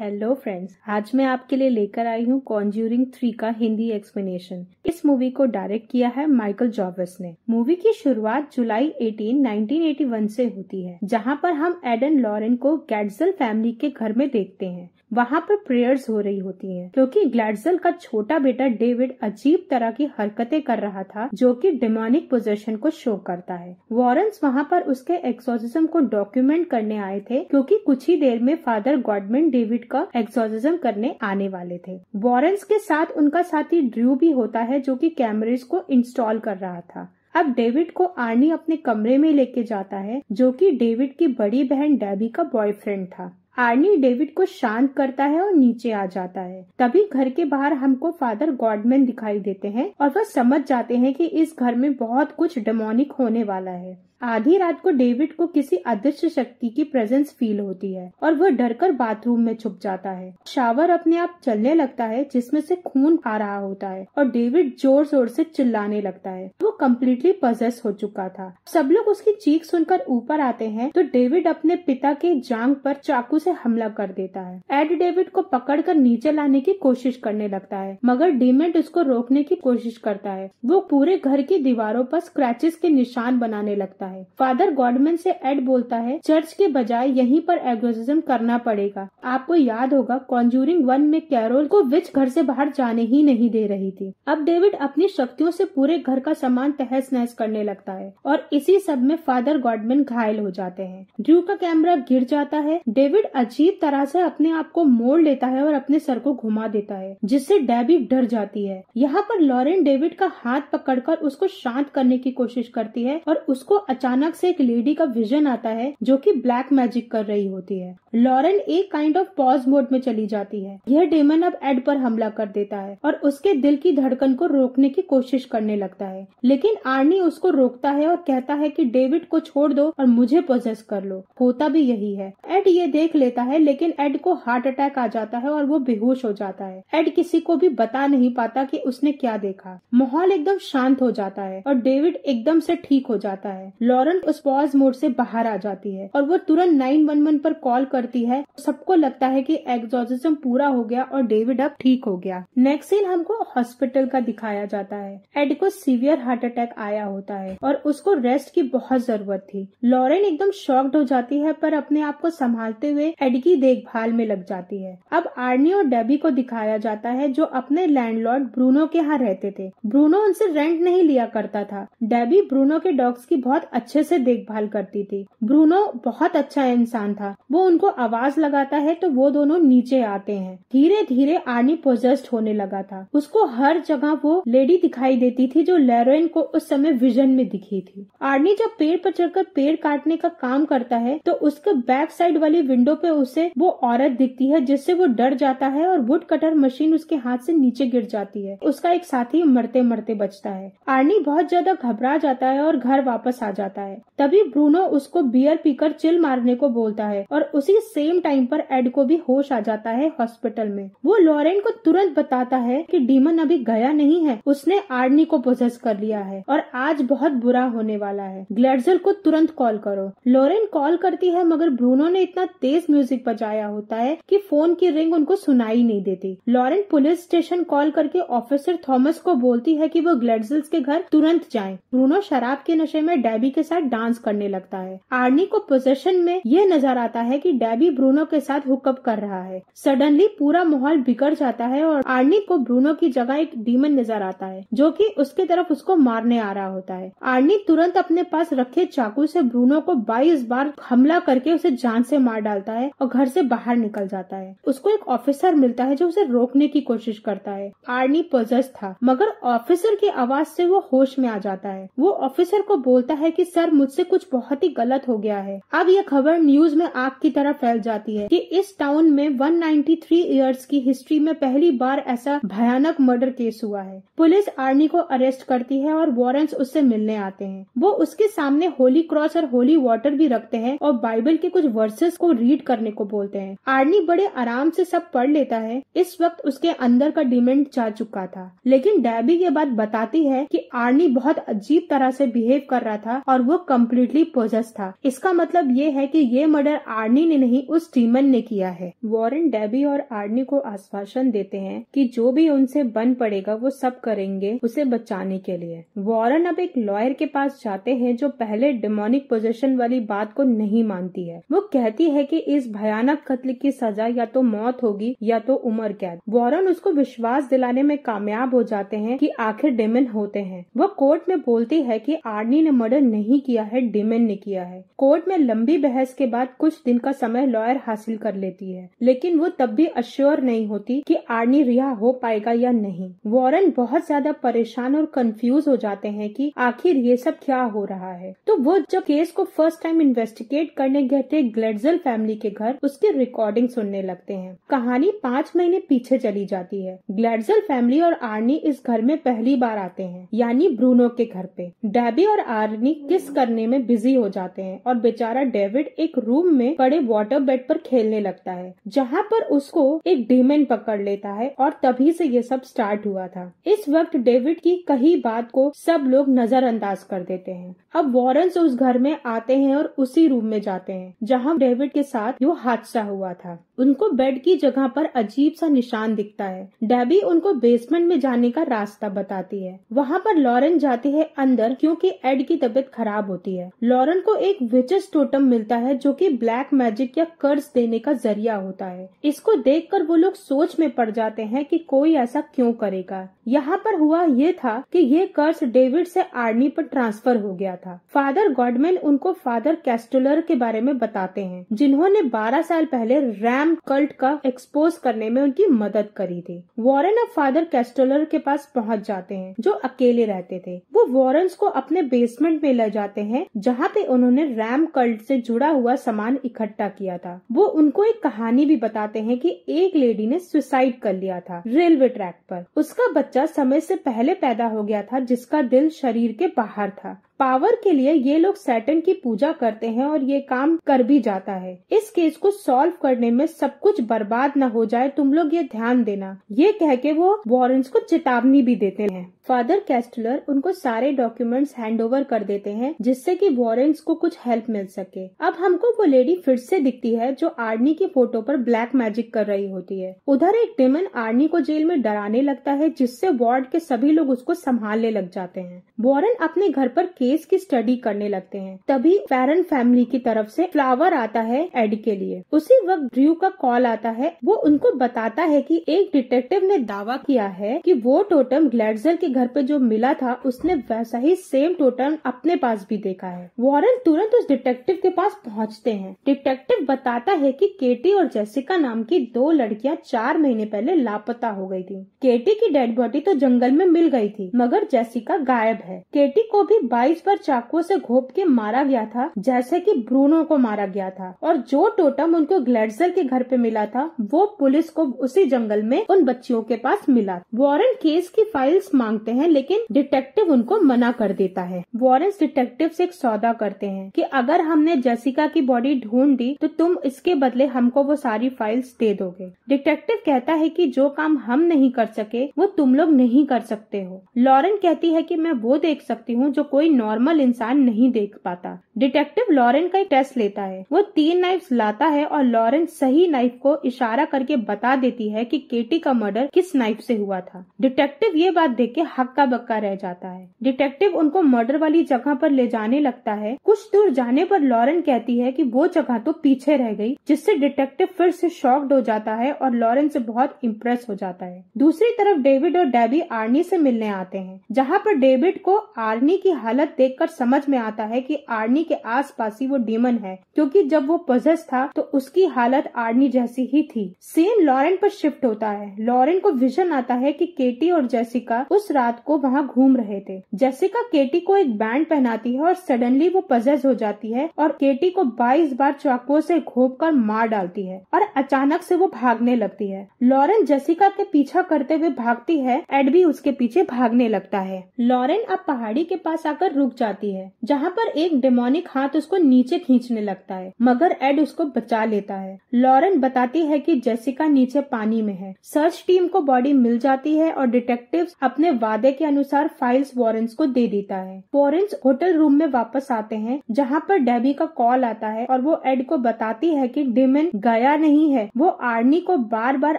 hello friends आज मैं आपके लिए लेकर आई हूँ कॉन्ज्यूरिंग थ्री का हिंदी एक्सप्लेनेशन इस मूवी को डायरेक्ट किया है माइकल जॉबस ने मूवी की शुरुआत जुलाई 18, 1981 से होती है जहाँ पर हम एडन लॉरेन को गैडजल फैमिली के घर में देखते हैं वहाँ पर प्रेयर्स हो रही होती हैं क्योंकि ग्लैडजल का छोटा बेटा डेविड अजीब तरह की हरकतें कर रहा था जो कि डिमोनिक पोजेशन को शो करता है वॉरेंस वहाँ पर उसके एक्सोसिज्म को डॉक्यूमेंट करने आए थे क्योंकि कुछ ही देर में फादर गॉडमैन डेविड का एक्सोसिज्म करने आने वाले थे वॉरेंस के साथ उनका साथी ड्रू भी होता है जो की कैमरेज को इंस्टॉल कर रहा था अब डेविड को आर्नी अपने कमरे में लेके जाता है जो कि डेविड की बड़ी बहन डेबी का बॉयफ्रेंड था आर्नी डेविड को शांत करता है और नीचे आ जाता है तभी घर के बाहर हमको फादर गॉडमैन दिखाई देते हैं और वह समझ जाते हैं कि इस घर में बहुत कुछ डेमोनिक होने वाला है आधी रात को डेविड को किसी अदृश्य शक्ति की प्रेजेंस फील होती है और वह डरकर बाथरूम में छुप जाता है शावर अपने आप चलने लगता है जिसमें से खून आ रहा होता है और डेविड जोर जोर से चिल्लाने लगता है वो कम्प्लीटली पजेस हो चुका था सब लोग उसकी चीख सुनकर ऊपर आते हैं तो डेविड अपने पिता के जांग पर चाकू से हमला कर देता है एड डेविड को पकड़कर नीचे लाने की कोशिश करने लगता है मगर डेमेंट उसको रोकने की कोशिश करता है वो पूरे घर की दीवारों पर स्क्रैचेस के निशान बनाने लगता है है फादर गॉडमैन से एड बोलता है चर्च के बजाय यहीं पर एग्जोसिज्म करना पड़ेगा आपको याद होगा कॉन्जूरिंग वन में कैरोल को विच घर से बाहर जाने ही नहीं दे रही थी अब डेविड अपनी शक्तियों से पूरे घर का सामान तहस नहस करने लगता है और इसी सब में फादर गॉडमैन घायल हो जाते हैं ड्रू का कैमरा गिर जाता है डेविड अजीब तरह से अपने आप को मोड़ लेता है और अपने सर को घुमा देता है जिससे डेबी डर जाती है यहाँ पर लॉरेन डेविड का हाथ पकड़कर उसको शांत करने की कोशिश करती है और उसको अचानक से एक लेडी का विजन आता है जो कि ब्लैक मैजिक कर रही होती है लॉरेन एक काइंड ऑफ पॉज मोड में चली जाती है यह डेमन अब एड पर हमला कर देता है और उसके दिल की धड़कन को रोकने की कोशिश करने लगता है लेकिन आर्नी उसको रोकता है और कहता है कि डेविड को छोड़ दो और मुझे प्रोजेस कर लो होता भी यही है एड ये देख लेता है लेकिन एड को हार्ट अटैक आ जाता है और वो बेहोश हो जाता है एड किसी को भी बता नहीं पाता की उसने क्या देखा माहौल एकदम शांत हो जाता है और डेविड एकदम से ठीक हो जाता है लॉरेंट उस पॉज मोड से बाहर आ जाती है और वो तुरंत नाइन वन वन पर कॉल करती है सबको लगता है कि एग्जॉर्सिज्म पूरा हो गया और डेविड अब ठीक हो गया नेक्स्ट सीन हमको हॉस्पिटल का दिखाया जाता है एड को सीवियर हार्ट अटैक आया होता है और उसको रेस्ट की बहुत जरूरत थी लॉरेन एकदम शॉक्ड हो जाती है पर अपने आप को संभालते हुए एड की देखभाल में लग जाती है अब आर्नी और डेबी को दिखाया जाता है जो अपने लैंडलॉर्ड ब्रूनो के यहाँ रहते थे ब्रूनो उनसे रेंट नहीं लिया करता था डेबी ब्रूनो के डॉग्स की बहुत अच्छे से देखभाल करती थी ब्रूनो बहुत अच्छा इंसान था वो उनको आवाज लगाता है तो वो दोनों नीचे आते हैं धीरे धीरे आर्नी पोजेस्ट होने लगा था उसको हर जगह वो लेडी दिखाई देती थी जो लेरोइन को उस समय विजन में दिखी थी आर्नी जब पेड़ पर चढ़कर पेड़ काटने का काम करता है तो उसके बैक साइड वाली विंडो पे उसे वो औरत दिखती है जिससे वो डर जाता है और वुड कटर मशीन उसके हाथ से नीचे गिर जाती है उसका एक साथी मरते मरते बचता है आर्नी बहुत ज्यादा घबरा जाता है और घर वापस आ जाता जाता है तभी ब्रूनो उसको बियर पीकर चिल मारने को बोलता है और उसी सेम टाइम पर एड को भी होश आ जाता है हॉस्पिटल में वो लॉरेन को तुरंत बताता है कि डीमन अभी गया नहीं है उसने आर्नी को पोजेस कर लिया है और आज बहुत बुरा होने वाला है ग्लेडजल को तुरंत कॉल करो लॉरेन कॉल करती है मगर ब्रूनो ने इतना तेज म्यूजिक बजाया होता है की फोन की रिंग उनको सुनाई नहीं देती लॉरेन पुलिस स्टेशन कॉल करके ऑफिसर थॉमस को बोलती है की वो ग्लेडजल्स के घर तुरंत जाए ब्रूनो शराब के नशे में डेबी के साथ डांस करने लगता है आर्नी को पोजेशन में यह नजर आता है कि डेबी ब्रूनो के साथ हुकअप कर रहा है सडनली पूरा माहौल बिगड़ जाता है और आर्नी को ब्रूनो की जगह एक डीमन नजर आता है जो कि उसके तरफ उसको मारने आ रहा होता है आर्नी तुरंत अपने पास रखे चाकू से ब्रूनो को बाईस बार हमला करके उसे जान से मार डालता है और घर से बाहर निकल जाता है उसको एक ऑफिसर मिलता है जो उसे रोकने की कोशिश करता है आर्नी पजस था मगर ऑफिसर की आवाज से वो होश में आ जाता है वो ऑफिसर को बोलता है कि सर मुझसे कुछ बहुत ही गलत हो गया है अब यह खबर न्यूज में आग की तरह फैल जाती है कि इस टाउन में 193 इयर्स की हिस्ट्री में पहली बार ऐसा भयानक मर्डर केस हुआ है पुलिस आर्नी को अरेस्ट करती है और वॉरेंट्स उससे मिलने आते हैं वो उसके सामने होली क्रॉस और होली वाटर भी रखते हैं और बाइबल के कुछ वर्सेस को रीड करने को बोलते हैं आर्नी बड़े आराम से सब पढ़ लेता है इस वक्त उसके अंदर का डिमेंड जा चुका था लेकिन डैबी ये बात बताती है कि आर्नी बहुत अजीब तरह से बिहेव कर रहा था और वो कम्प्लीटली पोजस था इसका मतलब ये है कि ये मर्डर आर्नी ने नहीं उस टीमन ने किया है वॉरेन डेबी और आर्नी को आश्वासन देते हैं कि जो भी उनसे बन पड़ेगा वो सब करेंगे उसे बचाने के लिए वॉरेन अब एक लॉयर के पास जाते हैं जो पहले डेमोनिक पोजेशन वाली बात को नहीं मानती है वो कहती है कि इस भयानक कत्ल की सजा या तो मौत होगी या तो उम्र कैद वॉरन उसको विश्वास दिलाने में कामयाब हो जाते हैं कि आखिर डेमन होते हैं वो कोर्ट में बोलती है कि आर्नी ने मर्डर नहीं नहीं किया है डेमन ने किया है कोर्ट में लंबी बहस के बाद कुछ दिन का समय लॉयर हासिल कर लेती है लेकिन वो तब भी अश्योर नहीं होती कि आर्नी रिहा हो पाएगा या नहीं वॉरन बहुत ज्यादा परेशान और कंफ्यूज हो जाते हैं कि आखिर ये सब क्या हो रहा है तो वो जब केस को फर्स्ट टाइम इन्वेस्टिगेट करने गए थे ग्लेडजल फैमिली के घर उसकी रिकॉर्डिंग सुनने लगते हैं कहानी पाँच महीने पीछे चली जाती है ग्लेडजल फैमिली और आर्नी इस घर में पहली बार आते हैं यानी ब्रूनो के घर पे डेबी और आर्नी किस करने में बिजी हो जाते हैं और बेचारा डेविड एक रूम में पड़े वाटर बेड पर खेलने लगता है जहाँ पर उसको एक डीमेन पकड़ लेता है और तभी से ये सब स्टार्ट हुआ था इस वक्त डेविड की कही बात को सब लोग नजरअंदाज कर देते हैं अब वॉरन उस घर में आते हैं और उसी रूम में जाते हैं जहाँ डेविड के साथ वो हादसा हुआ था उनको बेड की जगह पर अजीब सा निशान दिखता है डेबी उनको बेसमेंट में जाने का रास्ता बताती है वहाँ पर लॉरेंस जाती है अंदर क्योंकि एड की तबीयत खराब होती है लॉरेन को एक विचेस टोटम मिलता है जो कि ब्लैक मैजिक या कर्ज देने का जरिया होता है इसको देखकर वो लोग सोच में पड़ जाते हैं कि कोई ऐसा क्यों करेगा यहाँ पर हुआ ये था कि ये कर्ज डेविड से आर्नी पर ट्रांसफर हो गया था फादर गॉडमैन उनको फादर कैस्टुलर के बारे में बताते हैं जिन्होंने 12 साल पहले रैम कल्ट का एक्सपोज करने में उनकी मदद करी थी वॉरेन अब फादर कैस्टुलर के पास पहुँच जाते हैं जो अकेले रहते थे वो वॉरेंस को अपने बेसमेंट में लगे ले जाते हैं जहाँ पे उन्होंने रैम कल्ट से जुड़ा हुआ सामान इकट्ठा किया था वो उनको एक कहानी भी बताते हैं कि एक लेडी ने सुसाइड कर लिया था रेलवे ट्रैक पर उसका बच्चा समय से पहले पैदा हो गया था जिसका दिल शरीर के बाहर था पावर के लिए ये लोग सैटन की पूजा करते हैं और ये काम कर भी जाता है इस केस को सॉल्व करने में सब कुछ बर्बाद न हो जाए तुम लोग ये ध्यान देना ये कह के वो वॉरेंस को चेतावनी भी देते हैं फादर कैस्टलर उनको सारे डॉक्यूमेंट्स हैंडओवर कर देते हैं जिससे कि वॉरेंस को कुछ हेल्प मिल सके अब हमको वो लेडी फिर से दिखती है जो आर्नी की फोटो पर ब्लैक मैजिक कर रही होती है उधर एक डेमन आर्नी को जेल में डराने लगता है जिससे वार्ड के सभी लोग उसको संभालने लग जाते हैं वॉरेन अपने घर पर केस केस की स्टडी करने लगते हैं तभी फैरन फैमिली की तरफ से फ्लावर आता है एड के लिए उसी वक्त ड्रू का कॉल आता है वो उनको बताता है कि एक डिटेक्टिव ने दावा किया है कि वो टोटम ग्लैडजर के घर पे जो मिला था उसने वैसा ही सेम टोटम अपने पास भी देखा है वॉरन तुरंत उस डिटेक्टिव के पास पहुँचते हैं डिटेक्टिव बताता है की केटी और जैसिका नाम की दो लड़कियाँ चार महीने पहले लापता हो गयी थी केटी की डेड बॉडी तो जंगल में मिल गई थी मगर जैसिका गायब है केटी को भी बाईस बाइस पर चाकुओं से घोप के मारा गया था जैसे कि ब्रूनो को मारा गया था और जो टोटम उनको ग्लेडजर के घर पे मिला था वो पुलिस को उसी जंगल में उन बच्चियों के पास मिला वारन केस की फाइल्स मांगते हैं लेकिन डिटेक्टिव उनको मना कर देता है वॉरेंस डिटेक्टिव से एक सौदा करते हैं कि अगर हमने जैसिका की बॉडी ढूंढ दी तो तुम इसके बदले हमको वो सारी फाइल्स दे दोगे डिटेक्टिव कहता है कि जो काम हम नहीं कर सके वो तुम लोग नहीं कर सकते हो लॉरेन कहती है कि मैं वो देख सकती हूँ जो कोई नॉन नॉर्मल इंसान नहीं देख पाता डिटेक्टिव लॉरेन का एक टेस्ट लेता है वो तीन नाइफ लाता है और लॉरेन सही नाइफ को इशारा करके बता देती है कि केटी का मर्डर किस नाइफ से हुआ था डिटेक्टिव ये बात देख के हक्का बक्का रह जाता है डिटेक्टिव उनको मर्डर वाली जगह पर ले जाने लगता है कुछ दूर जाने पर लॉरेन कहती है कि वो जगह तो पीछे रह गई जिससे डिटेक्टिव फिर से शॉक्ड हो जाता है और लॉरेन से बहुत इम्प्रेस हो जाता है दूसरी तरफ डेविड और डेबी आर्नी से मिलने आते हैं जहाँ पर डेविड को आर्नी की हालत हालत देखकर समझ में आता है कि आर्नी के आसपास ही वो डीमन है क्योंकि जब वो पजस था तो उसकी हालत आर्नी जैसी ही थी सीन लॉरेन पर शिफ्ट होता है लॉरेन को विजन आता है कि केटी और जेसिका उस रात को वहाँ घूम रहे थे जेसिका केटी को एक बैंड पहनाती है और सडनली वो पजस हो जाती है और केटी को बाईस बार चाकुओं से घोप कर मार डालती है और अचानक से वो भागने लगती है लॉरेन जेसिका के पीछा करते हुए भागती है एड भी उसके पीछे भागने लगता है लॉरेन अब पहाड़ी के पास आकर रुक जाती है जहाँ पर एक डेमोनिक हाथ उसको नीचे खींचने लगता है मगर एड उसको बचा लेता है लॉरेन बताती है कि जेसिका नीचे पानी में है सर्च टीम को बॉडी मिल जाती है और डिटेक्टिव्स अपने वादे के अनुसार फाइल्स वॉरेंस को दे देता है वॉरेंस होटल रूम में वापस आते हैं जहाँ पर डेबी का कॉल आता है और वो एड को बताती है की डिमन गया नहीं है वो आर्नी को बार बार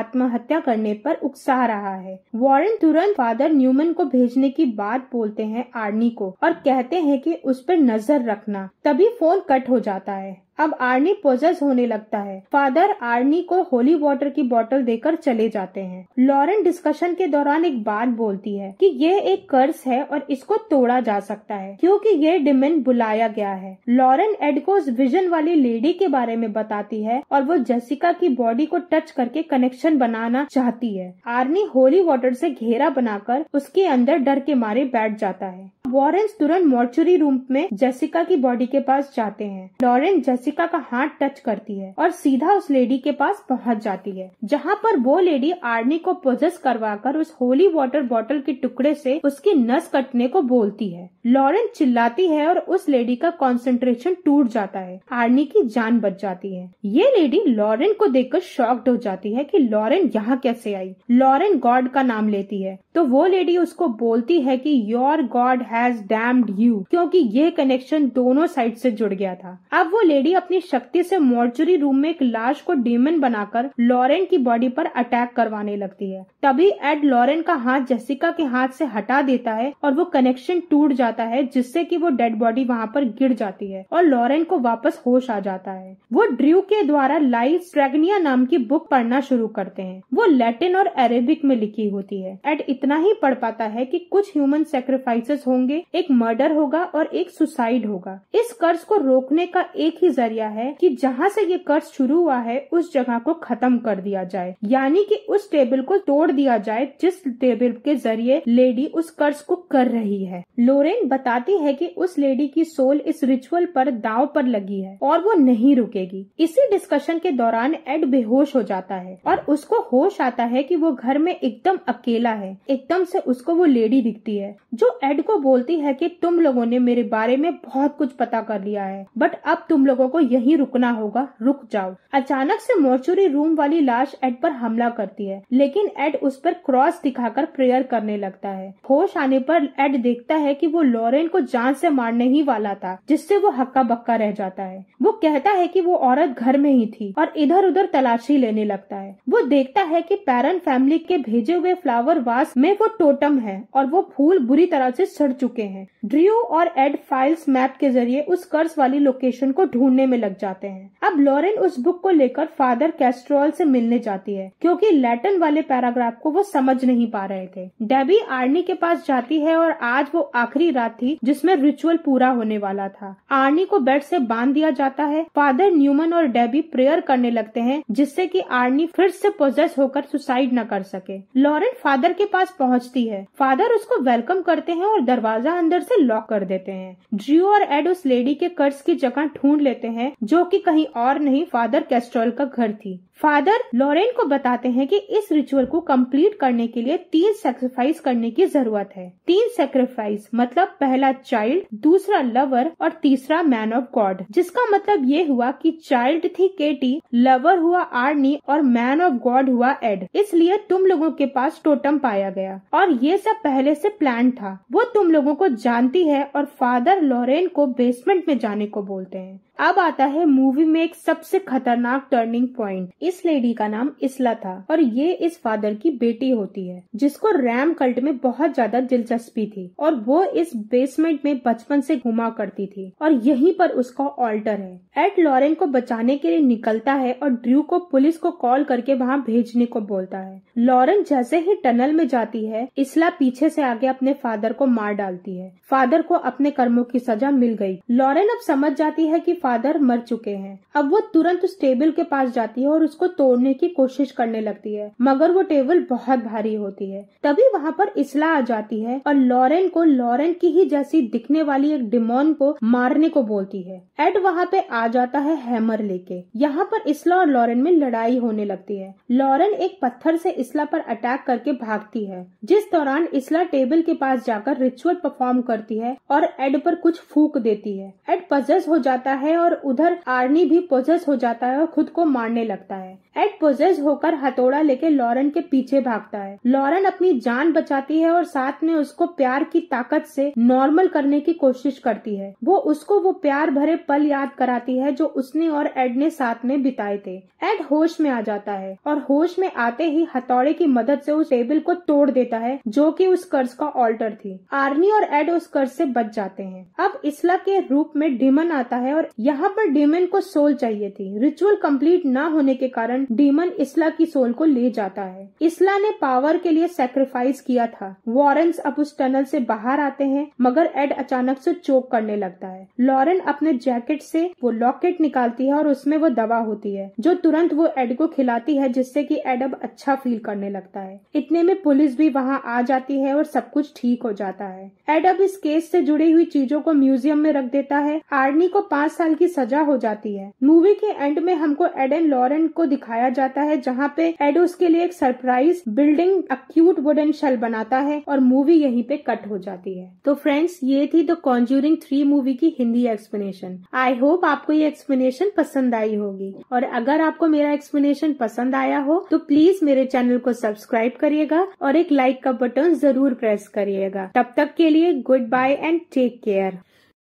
आत्महत्या करने पर उकसा रहा है वॉरेन तुरंत फादर न्यूमन को भेजने की बात बोलते हैं आर्नी को और और कहते हैं कि उस पर नजर रखना तभी फोन कट हो जाता है अब आर्नी पोजेस होने लगता है फादर आर्नी को होली वाटर की बोतल देकर चले जाते हैं लॉरेन डिस्कशन के दौरान एक बात बोलती है कि यह एक कर्स है और इसको तोड़ा जा सकता है क्योंकि ये डिमेन बुलाया गया है लॉरेन एडकोस विजन वाली लेडी के बारे में बताती है और वो जेसिका की बॉडी को टच करके कनेक्शन बनाना चाहती है आर्नी होली वाटर ऐसी घेरा बनाकर उसके अंदर डर के मारे बैठ जाता है वॉरेंस तुरंत मोर्चुरी रूम में जेसिका की बॉडी के पास जाते हैं लॉरेंस जेसिका का हाथ टच करती है और सीधा उस लेडी के पास पहुंच जाती है जहां पर वो लेडी आर्नी को पोजेस करवाकर उस होली वाटर बॉटल के टुकड़े से उसकी नस कटने को बोलती है लॉरेंस चिल्लाती है और उस लेडी का कॉन्सेंट्रेशन टूट जाता है आर्नी की जान बच जाती है ये लेडी लॉरेंस को देखकर शॉक्ड हो जाती है कि लॉरेंस यहाँ कैसे आई लॉरेंस गॉड का नाम लेती है तो वो लेडी उसको बोलती है कि your god has damned you क्योंकि ये कनेक्शन दोनों साइड से जुड़ गया था अब वो लेडी अपनी शक्ति से मोर्चुरी रूम में एक लाश को डेमन बनाकर लॉरेन की बॉडी पर अटैक करवाने लगती है तभी एड लॉरेन का हाथ जेसिका के हाथ से हटा देता है और वो कनेक्शन टूट जाता है जिससे की वो डेड बॉडी वहाँ पर गिर जाती है और लॉरेन को वापस होश आ जाता है वो ड्रू के द्वारा लाइव स्ट्रेगनिया नाम की बुक पढ़ना शुरू करते हैं वो लैटिन और अरेबिक में लिखी होती है एड इतना ही पढ़ पाता है कि कुछ ह्यूमन सेक्रीफाइसेस होंगे एक मर्डर होगा और एक सुसाइड होगा इस कर्ज को रोकने का एक ही जरिया है कि जहाँ से ये कर्ज शुरू हुआ है उस जगह को खत्म कर दिया जाए यानी कि उस टेबल को तोड़ दिया जाए जिस टेबल के जरिए लेडी उस कर्ज को कर रही है लोरेन बताती है की उस लेडी की सोल इस रिचुअल पर दाव पर लगी है और वो नहीं रुकेगी इसी डिस्कशन के दौरान एड बेहोश हो जाता है और उसको होश आता है कि वो घर में एकदम अकेला है एकदम से उसको वो लेडी दिखती है जो एड को बोलती है कि तुम लोगों ने मेरे बारे में बहुत कुछ पता कर लिया है बट अब तुम लोगों को यहीं रुकना होगा रुक जाओ अचानक से मोर्चुरी रूम वाली लाश एड पर हमला करती है लेकिन एड उस पर क्रॉस दिखाकर प्रेयर करने लगता है होश आने पर एड देखता है कि वो लॉरेन को जान से मारने ही वाला था जिससे वो हक्का बक्का रह जाता है वो कहता है कि वो औरत घर में ही थी और इधर उधर तलाशी लेने लगता है वो देखता है कि पैरन फैमिली के भेजे हुए फ्लावर वास में वो टोटम है और वो फूल बुरी तरह से सड़ चुके हैं ड्रियो और एड फाइल्स मैप के जरिए उस कर्ज वाली लोकेशन को ढूंढने में लग जाते हैं अब लॉरेन उस बुक को लेकर फादर कैस्ट्रोल से मिलने जाती है क्योंकि लैटिन वाले पैराग्राफ को वो समझ नहीं पा रहे थे डेबी आर्नी के पास जाती है और आज वो आखिरी रात थी जिसमे रिचुअल पूरा होने वाला था आर्नी को बेड ऐसी बांध दिया जाता है फादर न्यूमन और डेबी प्रेयर करने लगते है जिससे की आर्नी फिर से पोजेस होकर सुसाइड न कर सके लॉरेन फादर के पास पहुंचती है फादर उसको वेलकम करते हैं और दरवाजा अंदर से लॉक कर देते हैं ड्रू और एड उस लेडी के कर्ज की जगह ढूंढ लेते हैं जो कि कहीं और नहीं फादर कैस्ट्रोल का घर थी फादर लॉरेन को बताते हैं कि इस रिचुअल को कंप्लीट करने के लिए तीन सेक्रीफाइस करने की जरूरत है तीन सेक्रीफाइस मतलब पहला चाइल्ड दूसरा लवर और तीसरा मैन ऑफ गॉड जिसका मतलब ये हुआ कि चाइल्ड थी केटी लवर हुआ आर्नी और मैन ऑफ गॉड हुआ एड इसलिए तुम लोगों के पास टोटम पाया गया गया और ये सब पहले से प्लान था वो तुम लोगों को जानती है और फादर लॉरेन को बेसमेंट में जाने को बोलते हैं अब आता है मूवी में एक सबसे खतरनाक टर्निंग पॉइंट इस लेडी का नाम इसला था और ये इस फादर की बेटी होती है जिसको रैम कल्ट में बहुत ज्यादा दिलचस्पी थी और वो इस बेसमेंट में बचपन से घुमा करती थी और यहीं पर उसका ऑल्टर है एड लॉरेन को बचाने के लिए निकलता है और ड्रू को पुलिस को कॉल करके वहाँ भेजने को बोलता है लॉरेन जैसे ही टनल में जाती है इसला पीछे से आगे अपने फादर को मार डालती है फादर को अपने कर्मों की सजा मिल गई लॉरेन अब समझ जाती है कि फादर मर चुके हैं अब वो तुरंत उस टेबल के पास जाती है और उसको तोड़ने की कोशिश करने लगती है मगर वो टेबल बहुत भारी होती है तभी वहाँ पर इसला आ जाती है और लॉरेन को लॉरेन की ही जैसी दिखने वाली एक डिमोन को मारने को बोलती है एड वहाँ पे आ जाता है हैमर लेके यहाँ पर इसला और लॉरेन में लड़ाई होने लगती है लॉरेन एक पत्थर से इसला पर अटैक करके भागती है जिस दौरान इसला टेबल के पास जाकर रिचुअल परफॉर्म करती है और एड पर कुछ फूक देती है एड पजस हो जाता है है और उधर आर्नी भी पोजेस हो जाता है और खुद को मारने लगता है एड पोजेस होकर हथौड़ा लेके लॉरेन के पीछे भागता है लॉरेन अपनी जान बचाती है और साथ में उसको प्यार की ताकत से नॉर्मल करने की कोशिश करती है वो उसको वो प्यार भरे पल याद कराती है जो उसने और एड ने साथ में बिताए थे एड होश में आ जाता है और होश में आते ही हथौड़े की मदद से उस टेबल को तोड़ देता है जो कि उस कर्ज का ऑल्टर थी आर्मी और एड उस कर्ज से बच जाते हैं अब इसला के रूप में डिमन आता है और यहाँ पर डेमन को सोल चाहिए थी रिचुअल कंप्लीट ना होने के कारण डेमन इसला की सोल को ले जाता है इसला ने पावर के लिए सेक्रीफाइस किया था वॉरेंस अब उस टनल से बाहर आते हैं मगर एड अचानक से चोक करने लगता है लॉरेन अपने जैकेट से वो लॉकेट निकालती है और उसमें वो दवा होती है जो तुरंत वो एड को खिलाती है जिससे की एड अब अच्छा फील करने लगता है इतने में पुलिस भी वहाँ आ जाती है और सब कुछ ठीक हो जाता है एड अब इस केस से जुड़ी हुई चीजों को म्यूजियम में रख देता है आर्नी को पाँच साल सन की सजा हो जाती है मूवी के एंड में हमको एडन लॉरेंट को दिखाया जाता है जहाँ पे एड उसके लिए एक surprise building a cute wooden shell बनाता है और मूवी यहीं पे कट हो जाती है तो फ्रेंड्स ये थी द कॉन्ज्यूरिंग थ्री मूवी की हिंदी एक्सप्लेनेशन आई होप आपको ये एक्सप्लेनेशन पसंद आई होगी और अगर आपको मेरा एक्सप्लेनेशन पसंद आया हो तो प्लीज मेरे चैनल को सब्सक्राइब करिएगा और एक लाइक का बटन जरूर प्रेस करिएगा तब तक के लिए goodbye and take care